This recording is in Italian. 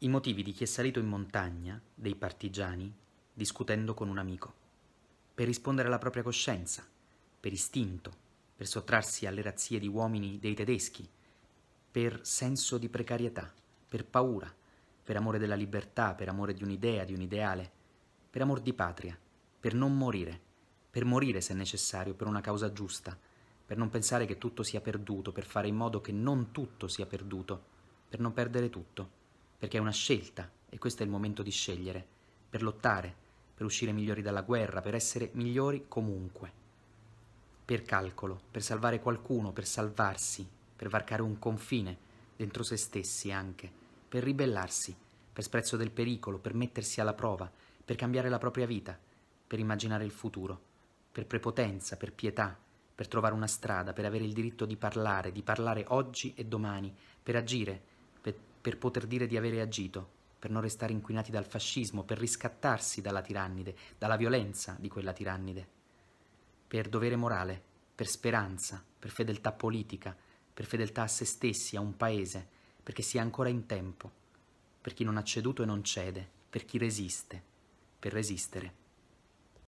i motivi di chi è salito in montagna, dei partigiani, discutendo con un amico, per rispondere alla propria coscienza, per istinto, per sottrarsi alle razzie di uomini dei tedeschi, per senso di precarietà, per paura, per amore della libertà, per amore di un'idea, di un ideale, per amor di patria, per non morire, per morire se necessario, per una causa giusta, per non pensare che tutto sia perduto, per fare in modo che non tutto sia perduto, per non perdere tutto perché è una scelta e questo è il momento di scegliere, per lottare, per uscire migliori dalla guerra, per essere migliori comunque, per calcolo, per salvare qualcuno, per salvarsi, per varcare un confine, dentro se stessi anche, per ribellarsi, per sprezzo del pericolo, per mettersi alla prova, per cambiare la propria vita, per immaginare il futuro, per prepotenza, per pietà, per trovare una strada, per avere il diritto di parlare, di parlare oggi e domani, per agire, per poter dire di avere agito, per non restare inquinati dal fascismo, per riscattarsi dalla tirannide, dalla violenza di quella tirannide, per dovere morale, per speranza, per fedeltà politica, per fedeltà a se stessi, a un paese, perché sia ancora in tempo, per chi non ha ceduto e non cede, per chi resiste, per resistere.